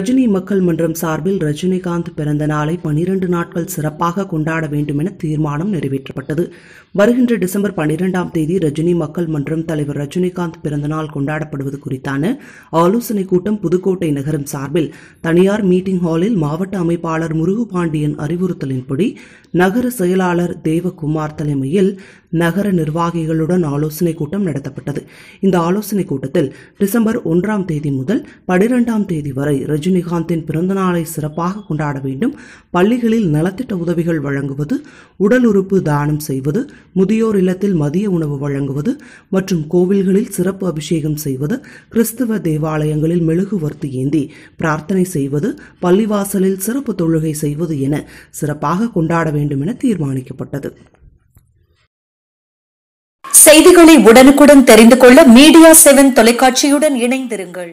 ரஜினி மக்கள் மன்றம் சார்பில் ரஜினிகாந்த் பிறந்த நாளை பனிரண்டு நாட்கள் சிறப்பாக கொண்டாட வேண்டும் என தீர்மானம் நிறைவேற்றப்பட்டது வருகின்ற டிசம்பர் பனிரெண்டாம் தேதி ரஜினி மக்கள் மன்றம் தலைவர் ரஜினிகாந்த் பிறந்தநாள் கொண்டாடப்படுவது குறித்தான ஆலோசனைக் கூட்டம் புதுக்கோட்டை நகரம் சார்பில் தனியார் மீட்டிங் ஹாலில் மாவட்ட அமைப்பாளர் முருகு பாண்டியன் அறிவுறுத்தலின்படி நகர செயலாளர் தேவகுமார் தலைமையில் நகர நிர்வாகிகளுடன் ஆலோசனைக் கூட்டம் நடத்தப்பட்டது இந்த ஆலோசனைக் கூட்டத்தில் டிசம்பர் ஒன்றாம் தேதி முதல் பனிரெண்டாம் தேதி வரை ரஜினி ரஜினிகாந்தின் பிறந்தநாளை சிறப்பாக கொண்டாட வேண்டும் பள்ளிகளில் நலத்திட்ட உதவிகள் வழங்குவது உடல் உறுப்பு தானம் செய்வது முதியோர் இல்லத்தில் மதிய உணவு வழங்குவது மற்றும் கோவில்களில் சிறப்பு அபிஷேகம் செய்வது கிறிஸ்தவ தேவாலயங்களில் மெழுகுவர்த்தி ஏந்தி பிரார்த்தனை செய்வது பள்ளிவாசலில் சிறப்பு தொழுகை செய்வது என சிறப்பாக கொண்டாட வேண்டும் என தீர்மானிக்கப்பட்டது செய்திகளை உடனுக்குடன் தெரிந்து கொள்ள மீடியா செவன் தொலைக்காட்சியுடன் இணைந்திருங்கள்